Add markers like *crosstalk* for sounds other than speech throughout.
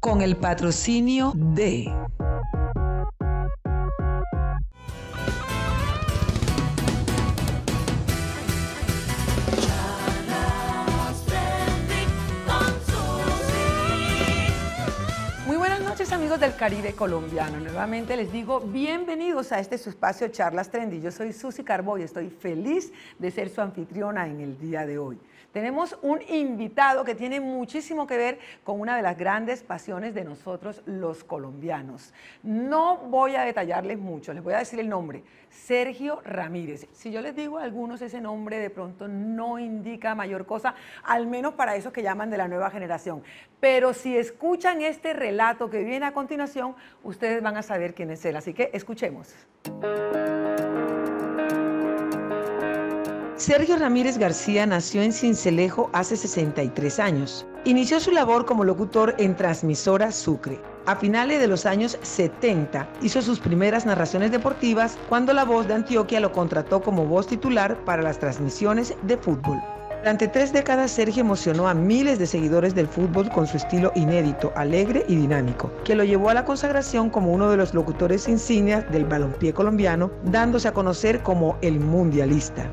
con el patrocinio de... Muy buenas noches amigos del Caribe colombiano, nuevamente les digo bienvenidos a este su espacio Charlas Trendy. Yo soy Susi Carbo y estoy feliz de ser su anfitriona en el día de hoy tenemos un invitado que tiene muchísimo que ver con una de las grandes pasiones de nosotros los colombianos. No voy a detallarles mucho, les voy a decir el nombre, Sergio Ramírez. Si yo les digo a algunos ese nombre, de pronto no indica mayor cosa, al menos para esos que llaman de la nueva generación. Pero si escuchan este relato que viene a continuación, ustedes van a saber quién es él. Así que escuchemos. Sergio Ramírez García nació en Cincelejo hace 63 años. Inició su labor como locutor en Transmisora Sucre. A finales de los años 70 hizo sus primeras narraciones deportivas cuando La Voz de Antioquia lo contrató como voz titular para las transmisiones de fútbol. Durante tres décadas, Sergio emocionó a miles de seguidores del fútbol con su estilo inédito, alegre y dinámico, que lo llevó a la consagración como uno de los locutores insignias del balompié colombiano, dándose a conocer como el mundialista.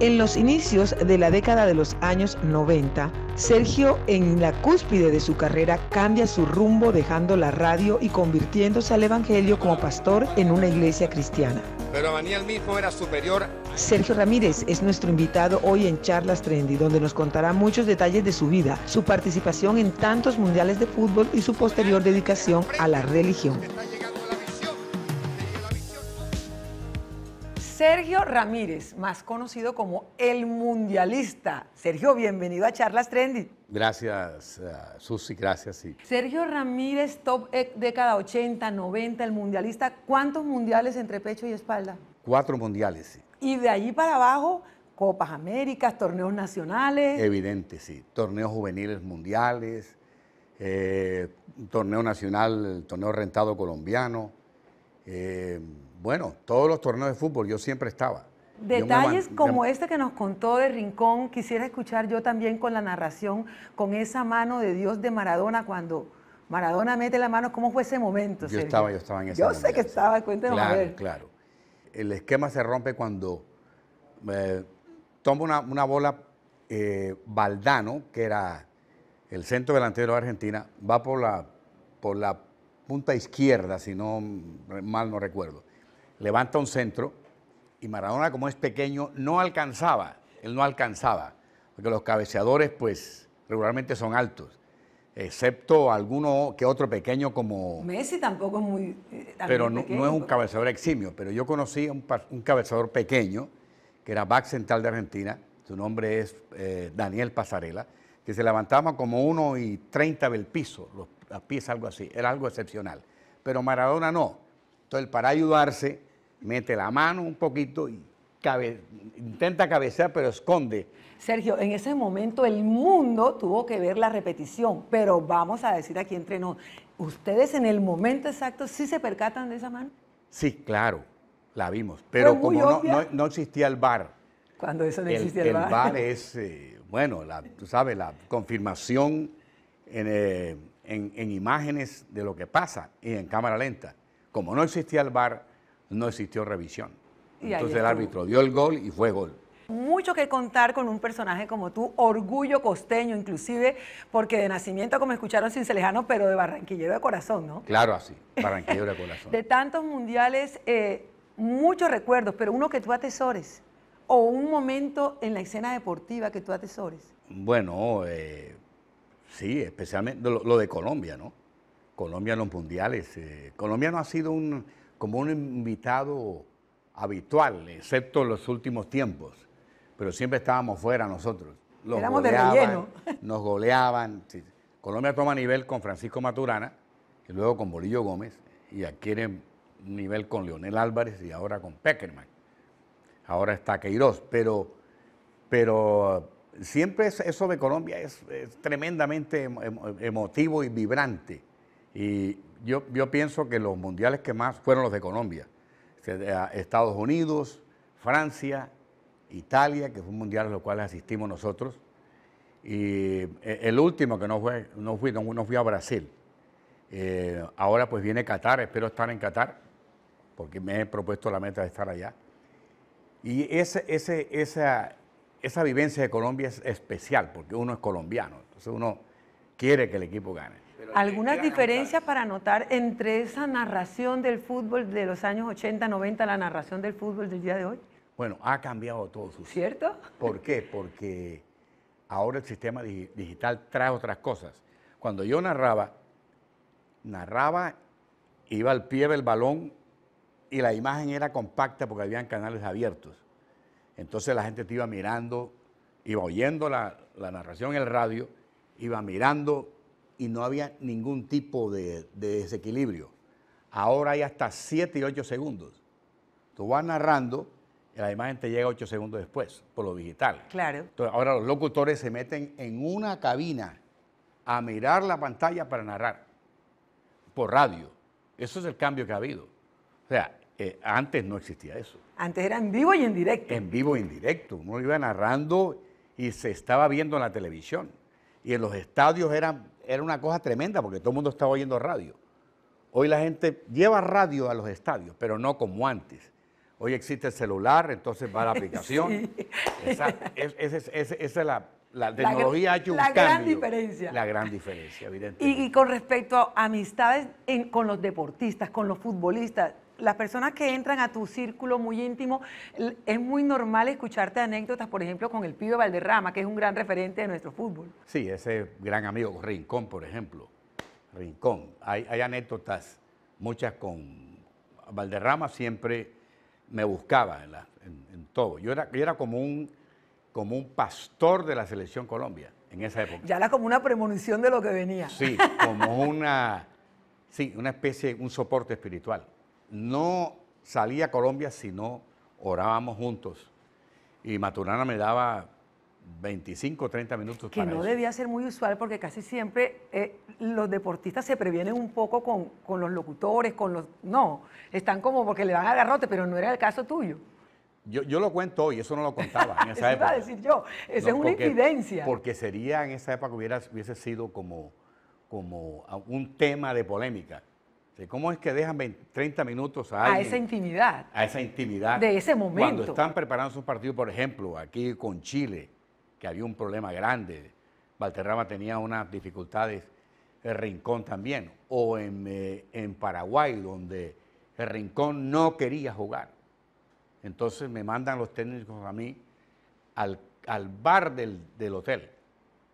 En los inicios de la década de los años 90, Sergio, en la cúspide de su carrera, cambia su rumbo dejando la radio y convirtiéndose al Evangelio como pastor en una iglesia cristiana. Pero Daniel mismo era superior. Sergio Ramírez es nuestro invitado hoy en Charlas Trendy, donde nos contará muchos detalles de su vida, su participación en tantos mundiales de fútbol y su posterior dedicación a la religión. Sergio Ramírez, más conocido como el mundialista. Sergio, bienvenido a Charlas Trendy. Gracias, eh, Susi, gracias. Sergio Ramírez, top eh, década 80, 90, el mundialista. ¿Cuántos mundiales entre pecho y espalda? Cuatro mundiales, sí. Y de allí para abajo, Copas Américas, torneos nacionales. Evidente, sí. Torneos juveniles mundiales, eh, torneo nacional, el torneo rentado colombiano eh, bueno, todos los torneos de fútbol yo siempre estaba. Detalles como este que nos contó de Rincón, quisiera escuchar yo también con la narración, con esa mano de Dios de Maradona cuando Maradona mete la mano, ¿cómo fue ese momento? Yo estaba, yo estaba en ese Yo sé que estaba, cuéntanos claro, a ver. Claro, El esquema se rompe cuando eh, toma una, bola Baldano, eh, Valdano, que era el centro delantero de Argentina, va por la, por la punta izquierda, si no mal no recuerdo. Levanta un centro y Maradona, como es pequeño, no alcanzaba, él no alcanzaba, porque los cabeceadores, pues, regularmente son altos, excepto alguno que otro pequeño como... Messi tampoco es muy... Eh, pero no, es un cabeceador eximio, pero yo conocí un, un cabeceador pequeño, que era back central de Argentina, su nombre es eh, Daniel Pasarela, que se levantaba como uno y 30 del piso, los a pies, algo así. Era algo excepcional. Pero Maradona no. Entonces, para ayudarse, mete la mano un poquito y intenta cabecear, pero esconde. Sergio, en ese momento el mundo tuvo que ver la repetición, pero vamos a decir aquí entre nosotros, ¿ustedes en el momento exacto sí se percatan de esa mano? Sí, claro, la vimos, pero, como no, existía el bar. Cuando eso no existía el, bar. El bar *laughs* es, eh, bueno, la, tú sabes, la confirmación en, eh, en, imágenes de lo que pasa y en cámara lenta. Como no existía el VAR, no existió revisión. Entonces el árbitro dio el gol y fue gol. Mucho que contar con un personaje como tú, orgullo costeño inclusive, porque de nacimiento, como escucharon, sin lejano, pero de barranquillero de corazón, ¿no? Claro, así, barranquillero de corazón. *laughs* de tantos mundiales, eh, muchos recuerdos, pero uno que tú atesores, o un momento en la escena deportiva que tú atesores. Bueno, eh, Sí, especialmente lo, de Colombia, ¿no? Colombia en los mundiales. Eh, Colombia no ha sido un, como un invitado habitual, excepto en los últimos tiempos, pero siempre estábamos fuera nosotros. Los Éramos de relleno. *laughs* Nos goleaban. Colombia toma nivel con Francisco Maturana, y luego con Bolillo Gómez, y adquiere nivel con Leonel Álvarez y ahora con Peckerman. Ahora está Queiroz, pero, pero siempre eso de Colombia es, tremendamente emotivo y vibrante. Y yo, yo, pienso que los mundiales que más fueron los de Colombia. Estados Unidos, Francia, Italia, que fue un mundial a los cuales asistimos nosotros. Y e, el último que no, fue, fui, no, fui a Brasil. Eh, ahora pues viene Qatar, espero estar en Qatar, porque me he propuesto la meta de estar allá. Y ese, ese, esa, esa vivencia de Colombia es especial porque uno es colombiano, entonces uno quiere que el equipo gane. ¿Algunas diferencias para notar entre esa narración del fútbol de los años 80, 90, la narración del fútbol del día de hoy? Bueno, ha cambiado todo su... ¿Cierto? ¿Por qué? Porque ahora el sistema digital trae otras cosas. Cuando yo narraba, narraba, iba al pie del balón y la imagen era compacta porque habían canales abiertos entonces la gente te iba mirando, iba oyendo la, narración en el radio, iba mirando y no había ningún tipo de, desequilibrio. Ahora hay hasta 7 y 8 segundos. Tú vas narrando y la imagen te llega 8 segundos después por lo digital. Claro. ahora los locutores se meten en una cabina a mirar la pantalla para narrar por radio. Eso es el cambio que ha habido. O sea, eh, antes no existía eso. Antes era en vivo y en directo. En vivo y en directo. Uno iba narrando y se estaba viendo en la televisión. Y en los estadios era, era una cosa tremenda porque todo el mundo estaba oyendo radio. Hoy la gente lleva radio a los estadios, pero no como antes. Hoy existe el celular, entonces va la *laughs* aplicación. Esa, es, la, tecnología la, la gran diferencia. La gran diferencia, evidentemente. Y, con respecto a amistades con los deportistas, con los futbolistas, las personas que entran a tu círculo muy íntimo, es muy normal escucharte anécdotas, por ejemplo, con el pibe Valderrama, que es un gran referente de nuestro fútbol. Sí, ese gran amigo, Rincón, por ejemplo. Rincón. Hay, anécdotas, muchas con Valderrama, siempre me buscaba en, todo. Yo era, yo era como, un, como un pastor de la selección Colombia en esa época. Ya era como una premonición de lo que venía. Sí, como una, sí, una especie, un soporte espiritual no salía a Colombia si no orábamos juntos. Y Maturana me daba 25, 30 minutos. Que no debía ser muy usual porque casi siempre eh, los deportistas se previenen un poco con, los locutores, con los... No, están como porque le van a garrote, pero no era el caso tuyo. Yo, lo cuento hoy, eso no lo contaba en *laughs* esa eso Iba a decir yo, esa es una incidencia. Porque sería en esa época hubiera, hubiese sido como, como un tema de polémica. Este, ¿Cómo es que dejan 30 minutos a, alguien, a esa intimidad? A esa intimidad. De ese momento. Cuando están preparando su partido por ejemplo, aquí con Chile, que había un problema grande. Valterrama tenía unas dificultades, el Rincón también. O en, eh, Paraguay, donde el Rincón no quería jugar. Entonces me mandan los técnicos a mí al, bar del, hotel.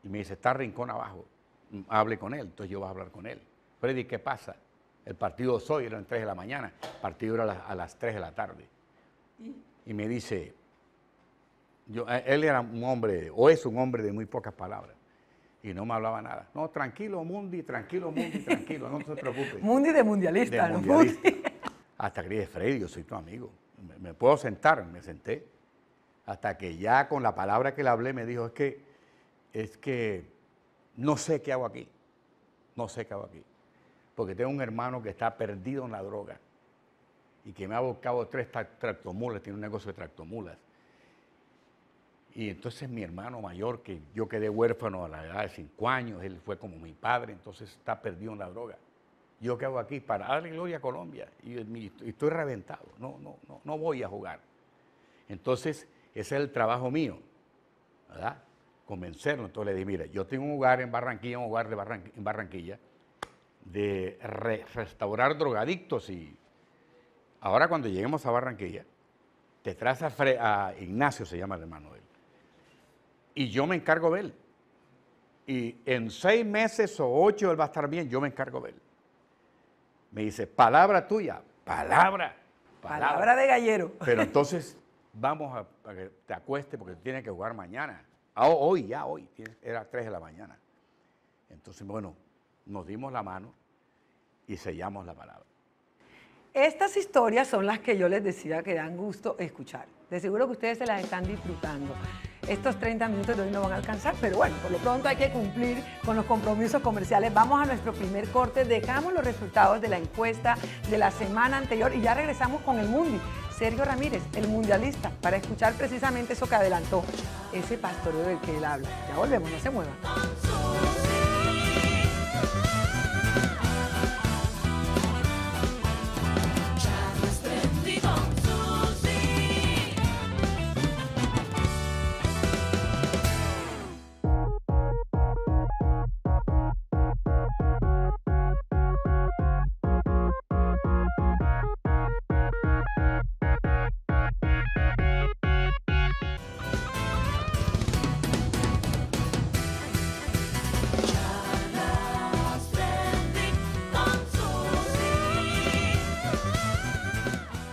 Y me dice, está Rincón abajo, mm, hable con él. Entonces yo voy a hablar con él. Freddy, ¿qué pasa? El partido Soy era en 3 de la mañana, el partido era a las, 3 de la tarde. Y me dice, eh, él era un hombre, o es un hombre de muy pocas palabras, y no me hablaba nada. No, tranquilo, Mundi, tranquilo, Mundi, tranquilo, no se preocupe. *laughs* mundi de mundialista, Hasta que dije, Freddy, yo soy tu amigo, me, me, puedo sentar, me senté. Hasta que ya con la palabra que le hablé me dijo, es que, es que no sé qué hago aquí, no sé qué hago aquí porque tengo un hermano que está perdido en la droga y que me ha buscado tres tractomulas, tiene un negocio de tractomulas. Y entonces mi hermano mayor, que yo quedé huérfano a la edad de cinco años, él fue como mi padre, entonces está perdido en la droga. ¿Yo qué hago aquí? Para darle gloria a Colombia. Y, eh, estoy reventado, no, no, no, no voy a jugar. Entonces, ese es el trabajo mío, ¿verdad? Convencerlo. Entonces le dije, mira, yo tengo un hogar en Barranquilla, un hogar de en Barranquilla, de restaurar drogadictos y ahora cuando lleguemos a Barranquilla, te traes a, Ignacio, se llama el hermano de él, y yo me encargo de él. Y en seis meses o ocho él va a estar bien, yo me encargo de él. Me dice, palabra tuya, palabra. Palabra, de gallero. *laughs* Pero entonces vamos a, que te acueste porque tienes que jugar mañana. Ah, hoy, ya hoy, era tres de la mañana. Entonces, bueno, nos dimos la mano y sellamos la palabra. Estas historias son las que yo les decía que dan gusto escuchar. De seguro que ustedes se las están disfrutando. Estos 30 minutos de hoy no van a alcanzar, pero bueno, por lo pronto hay que cumplir con los compromisos comerciales. Vamos a nuestro primer corte, dejamos los resultados de la encuesta de la semana anterior y ya regresamos con el Mundi. Sergio Ramírez, el mundialista, para escuchar precisamente eso que adelantó, ese pastoreo del que él habla. Ya volvemos, no se muevan.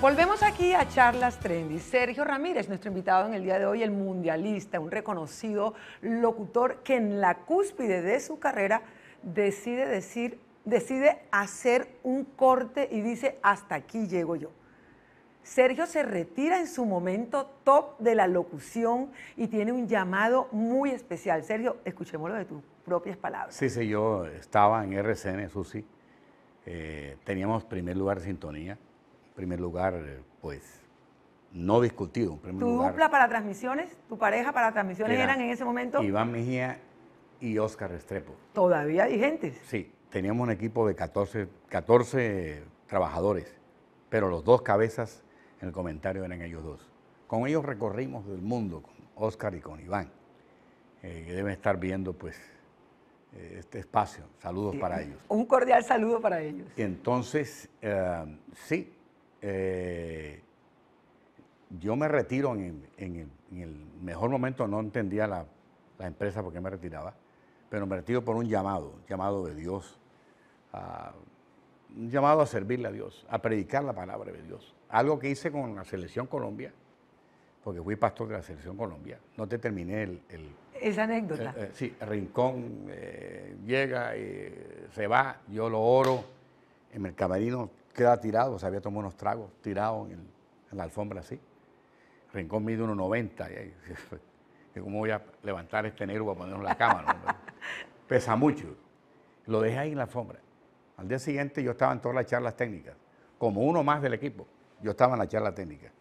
Volvemos aquí a Charlas Trendy. Sergio Ramírez, nuestro invitado en el día de hoy, el mundialista, un reconocido locutor que en la cúspide de su carrera decide decir, decide hacer un corte y dice, hasta aquí llego yo. Sergio se retira en su momento top de la locución y tiene un llamado muy especial. Sergio, escuchémoslo de tus propias palabras. Sí, sí, yo estaba en RCN, Susi. Eh, teníamos primer lugar de sintonía primer lugar, eh, pues, no discutido. ¿Tu dupla para transmisiones, tu pareja para transmisiones eran en ese momento? Iván Mejía y Oscar Restrepo. ¿Todavía hay gente? Sí, teníamos un equipo de 14, 14 trabajadores, pero los dos cabezas en el comentario eran ellos dos. Con ellos recorrimos el mundo, con Óscar y con Iván, que eh, deben estar viendo pues eh, este espacio. Saludos para ellos. Un cordial saludo para ellos. Entonces, sí, eh, yo me retiro en, el, mejor momento, no entendía la, empresa por qué me retiraba, pero me retiro por un llamado, llamado de Dios, un llamado a servirle a Dios, a predicar la palabra de Dios. Algo que hice con la Selección Colombia, porque fui pastor de la Selección Colombia. No te terminé el... Esa anécdota. Eh, eh, sí, Rincón llega, y se va, yo lo oro en el camerino queda tirado, se había tomado unos tragos, tirado en, la alfombra así. Rincón mide 1,90. *laughs* ¿Cómo voy a levantar este negro para ponerlo en la cama? *laughs* Pesa mucho. Lo dejé ahí en la alfombra. Al día siguiente yo estaba en todas las charlas técnicas, como uno más del equipo. Yo estaba en la charla técnica.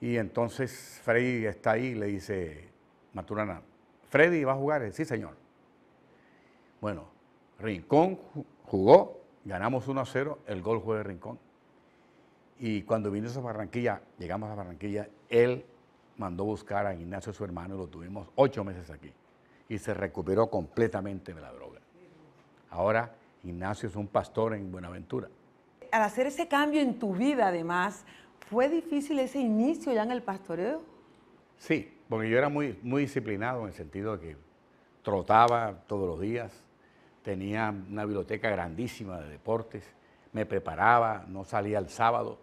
Y entonces Freddy está ahí y le dice, Maturana, Freddy va a jugar. Sí, señor. Bueno, Rincón jugó ganamos 1 a 0, el gol fue de Rincón. Y cuando vinimos a Barranquilla, llegamos a Barranquilla, él mandó buscar a Ignacio, su hermano, y lo tuvimos ocho meses aquí. Y se recuperó completamente de la droga. Ahora Ignacio es un pastor en Buenaventura. Al hacer ese cambio en tu vida, además, ¿fue difícil ese inicio ya en el pastoreo? Sí, porque yo era muy, muy disciplinado en el sentido de que trotaba todos los días, tenía una biblioteca grandísima de deportes, me preparaba, no salía el sábado,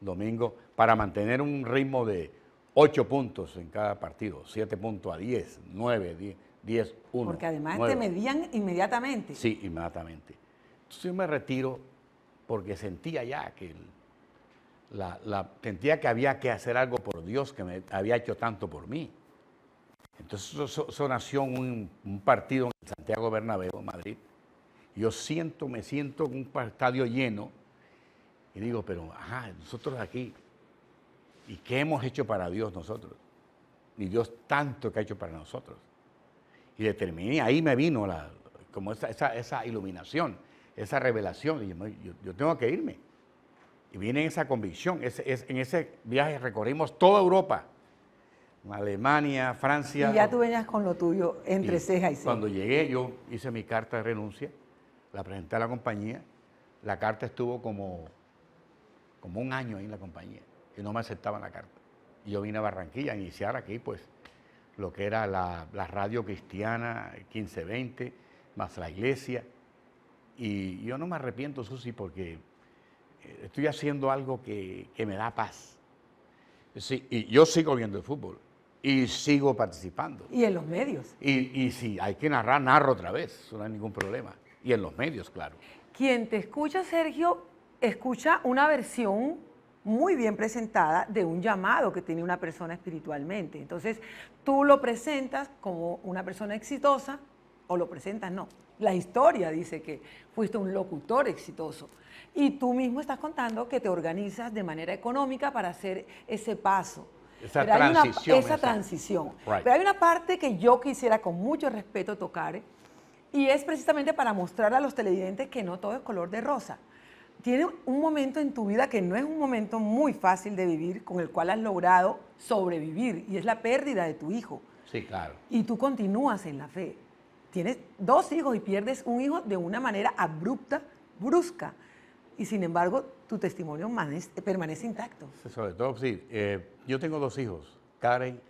domingo, para mantener un ritmo de ocho puntos en cada partido, 7 puntos a 10, 9, 10, 10 1. Porque además te medían inmediatamente. Sí, inmediatamente. Entonces yo me retiro porque sentía ya que la, sentía que había que hacer algo por Dios que me había hecho tanto por mí. Entonces eso, nació un, un partido en Santiago Bernabéu, Madrid, yo siento, me siento en un estadio lleno y digo, pero ajá, nosotros aquí, ¿y qué hemos hecho para Dios nosotros? Ni Dios tanto que ha hecho para nosotros. Y determiné, ahí me vino como esa, iluminación, esa revelación, y yo, tengo que irme. Y viene esa convicción, en ese viaje recorrimos toda Europa. Alemania, Francia. Y ya tú venías con lo tuyo entre ceja y ceja. Cuando llegué, yo hice mi carta de renuncia la presenté a la compañía, la carta estuvo como, como un año ahí en la compañía y no me aceptaban la carta. yo vine a Barranquilla a iniciar aquí, pues, lo que era la, radio cristiana 1520, más la iglesia. Y yo no me arrepiento, Susi, porque eh, estoy haciendo algo que, que me da paz. y yo sigo viendo el fútbol y sigo participando. Y en los medios. Y, y si hay que narrar, narro otra vez, no hay ningún problema y en los medios, claro. Quien te escucha, Sergio, escucha una versión muy bien presentada de un llamado que tiene una persona espiritualmente. Entonces, tú lo presentas como una persona exitosa o lo presentas no. La historia dice que fuiste un locutor exitoso y tú mismo estás contando que te organizas de manera económica para hacer ese paso. Esa transición. esa, transición. Pero hay una parte que yo quisiera con mucho respeto tocar y es precisamente para mostrar a los televidentes que no todo es color de rosa. Tienes un momento en tu vida que no es un momento muy fácil de vivir, con el cual has logrado sobrevivir, y es la pérdida de tu hijo. Sí, claro. Y tú continúas en la fe. Tienes dos hijos y pierdes un hijo de una manera abrupta, brusca, y sin embargo tu testimonio permanece intacto. Sobre todo, sí. Eh, yo tengo dos hijos, Karen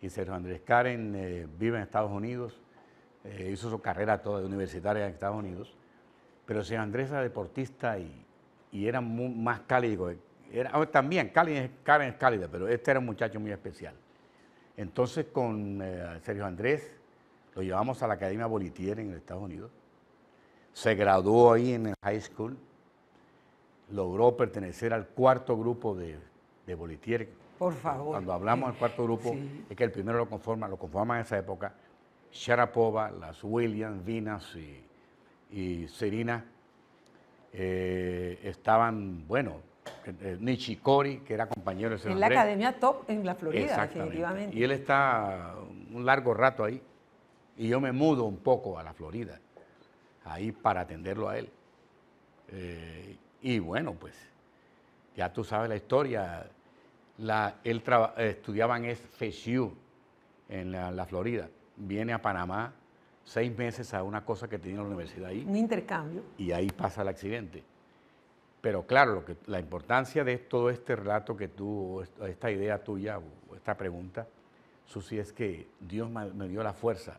y Sergio Andrés. Karen eh, vive en Estados Unidos, eh, hizo su carrera toda de universitaria en Estados Unidos, pero Sergio Andrés era deportista y, era más cálido. Eh, era, oh, también Karen es cálida, pero este era un muchacho muy especial. Entonces con eh, Sergio Andrés lo llevamos a la Academia Bolitier en Estados Unidos. Se graduó ahí en el high school. Logró pertenecer al cuarto grupo de, de Bolitier. Por favor. Cuando hablamos del cuarto grupo, es que el primero lo conforma, lo conforman en esa época Sharapova, las Williams, Vinas y, Serena. Eh, estaban, bueno, Nishikori, que era compañero de En la academia top en la Florida, definitivamente. Y él está un largo rato ahí. Y yo me mudo un poco a la Florida, ahí para atenderlo a él. Eh, y bueno, pues ya tú sabes la historia. La, él estudiaba en FSU, en la Florida viene a Panamá seis meses a una cosa que tenía la universidad ahí. Un intercambio. Y ahí pasa el accidente. Pero claro, lo que, la importancia de todo este relato que tú, esta idea tuya, o esta pregunta, Susi, es que Dios me dio la fuerza,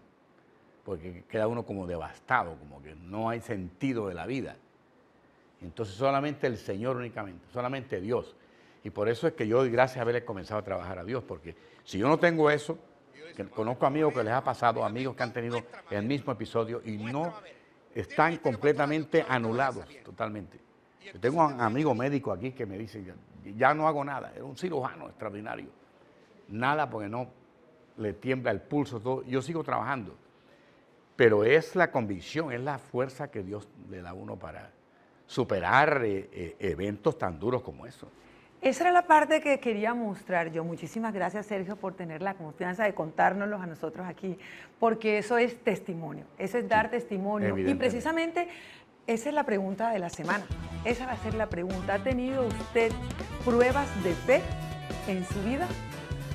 porque queda uno como devastado, como que no hay sentido de la vida. Entonces solamente el Señor únicamente, solamente Dios. Y por eso es que yo doy gracias a haberle comenzado a trabajar a Dios, porque si yo no tengo eso, conozco amigos que les ha pasado, amigos que han tenido el mismo episodio y no están completamente anulados, totalmente. tengo un amigo médico aquí que me dice, ya, no hago nada, era un cirujano extraordinario, nada porque no le tiembla el pulso, todo. yo sigo trabajando, pero es la convicción, es la fuerza que Dios le da a uno para superar eh, eh, eventos tan duros como esos. Esa era la parte que quería mostrar yo. Muchísimas gracias, Sergio, por tener la confianza de contárnoslo a nosotros aquí, porque eso es testimonio, eso es dar testimonio. Y precisamente esa es la pregunta de la semana. Esa va a ser la pregunta. ¿Ha tenido usted pruebas de fe en su vida?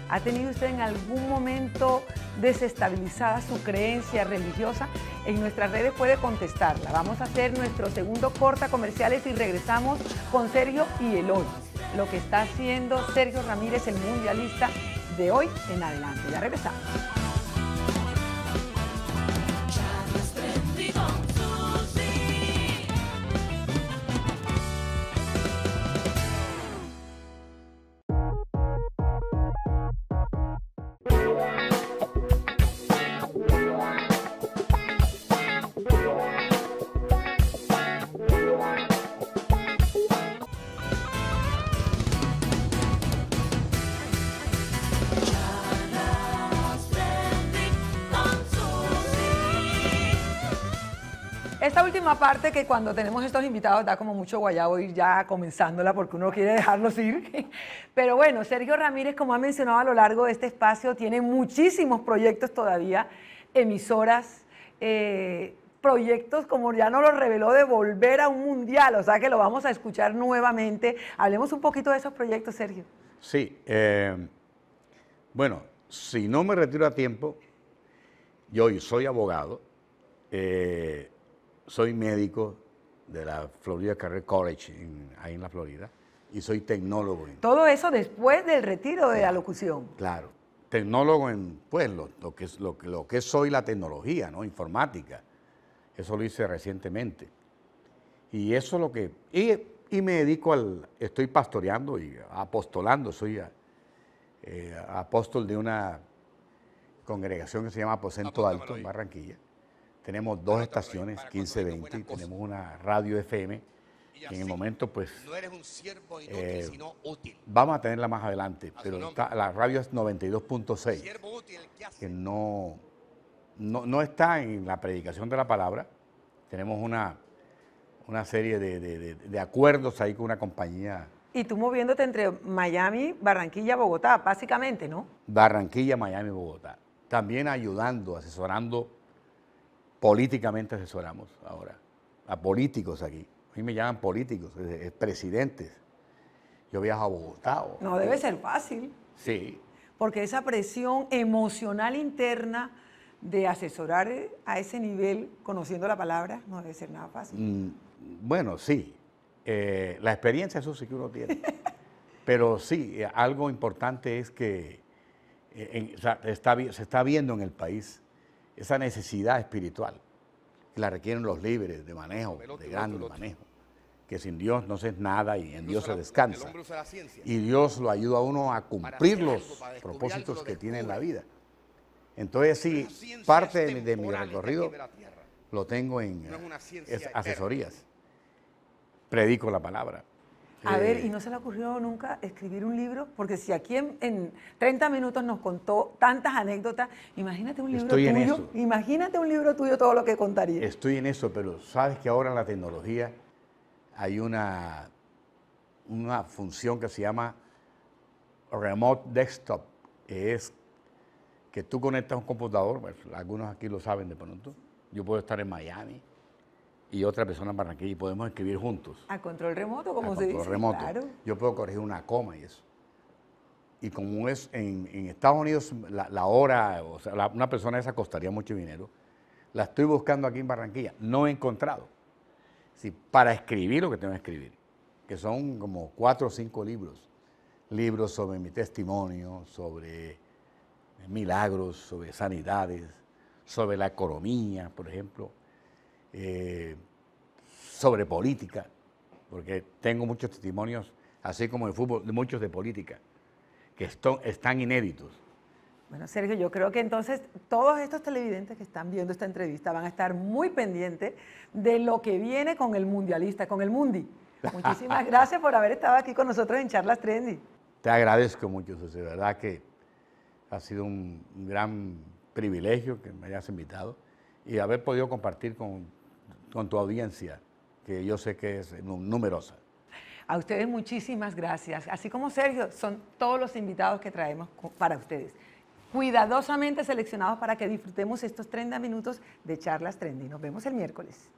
¿Ha tenido usted en algún momento desestabilizada su creencia religiosa? En nuestras redes puede contestarla. Vamos a hacer nuestro segundo corta comerciales y regresamos con Sergio y Eloy lo que está haciendo Sergio Ramírez, el mundialista de hoy en adelante. Ya regresamos. última parte que cuando tenemos estos invitados da como mucho guayabo ir ya comenzándola porque uno quiere dejarlos ir. *laughs* Pero bueno, Sergio Ramírez, como ha mencionado a lo largo de este espacio, tiene muchísimos proyectos todavía, emisoras, eh, proyectos, como ya nos lo reveló, de volver a un mundial. O sea que lo vamos a escuchar nuevamente. Hablemos un poquito de esos proyectos, Sergio. Sí. Eh, bueno, si no me retiro a tiempo, yo soy abogado. Eh, soy médico de la Florida Career College, en, ahí en la Florida, y soy tecnólogo. En, Todo eso después del retiro de la locución. Claro, tecnólogo en, pues, lo, lo que, lo, que soy la tecnología, ¿no? Informática. Eso lo hice recientemente. Y eso es lo que... Y, me dedico al... Estoy pastoreando y apostolando. Soy eh, apóstol de una congregación que se llama Aposento Alto, en Barranquilla. Tenemos dos estaciones, 1520, y tenemos una radio FM, que en el momento pues... No eres un siervo inútil, eh, sino útil. Vamos a tenerla más adelante, pero la radio es 92.6, que no, no, no, está en la predicación de la palabra. Tenemos una, una serie de, de acuerdos ahí con una compañía y tú moviéndote entre Miami, Barranquilla, Bogotá, básicamente, ¿no? Barranquilla, Miami, Bogotá. También ayudando, asesorando Políticamente asesoramos ahora a políticos aquí. A mí me llaman políticos, presidentes. Yo viajo a Bogotá. no debe ser fácil. Sí. Porque esa presión emocional interna de asesorar a ese nivel, conociendo la palabra, no debe ser nada fácil. Mm, bueno, sí. Eh, la experiencia, eso sí que uno tiene. *laughs* Pero sí, algo importante es que eh, se está viendo en el país esa necesidad espiritual la requieren los libres de manejo, de gran manejo, que sin Dios no se es nada y en Dios se descansa. Y Dios lo ayuda a uno a cumplir los propósitos que tiene en la vida. Entonces sí, parte de, mi recorrido lo tengo en asesorías. Predico la palabra. A ver, eh, ¿y no se le ocurrió nunca escribir un libro? Porque si aquí en, 30 minutos nos contó tantas anécdotas, imagínate un libro tuyo. Imagínate un libro tuyo todo lo que contaría. Estoy en eso, pero sabes que ahora en la tecnología hay una, una función que se llama Remote Desktop, que es que tú conectas un computador, algunos aquí lo saben de pronto, yo puedo estar en Miami, y otra persona en Barranquilla y podemos escribir juntos. A control remoto, como se control remoto. Yo puedo corregir una coma y eso. Y como es en, Estados Unidos, la, hora, o sea, una persona esa costaría mucho dinero. La estoy buscando aquí en Barranquilla, no he encontrado. para escribir lo que tengo que escribir, que son como cuatro o cinco libros. Libros sobre mi testimonio, sobre milagros, sobre sanidades, sobre la economía, por ejemplo eh, sobre política, porque tengo muchos testimonios, así como de fútbol, muchos de política, que están inéditos. Bueno, Sergio, yo creo que entonces todos estos televidentes que están viendo esta entrevista van a estar muy pendientes de lo que viene con el mundialista, con el Mundi. *laughs* Muchísimas gracias por haber estado aquí con nosotros en Charlas Trendy. Te agradezco mucho, de verdad que ha sido un gran privilegio que me hayas invitado y haber podido compartir con con tu audiencia, que yo sé que es numerosa. A ustedes muchísimas gracias. Así como Sergio, son todos los invitados que traemos para ustedes. Cuidadosamente seleccionados para que disfrutemos estos 30 minutos de charlas trendy. Nos vemos el miércoles.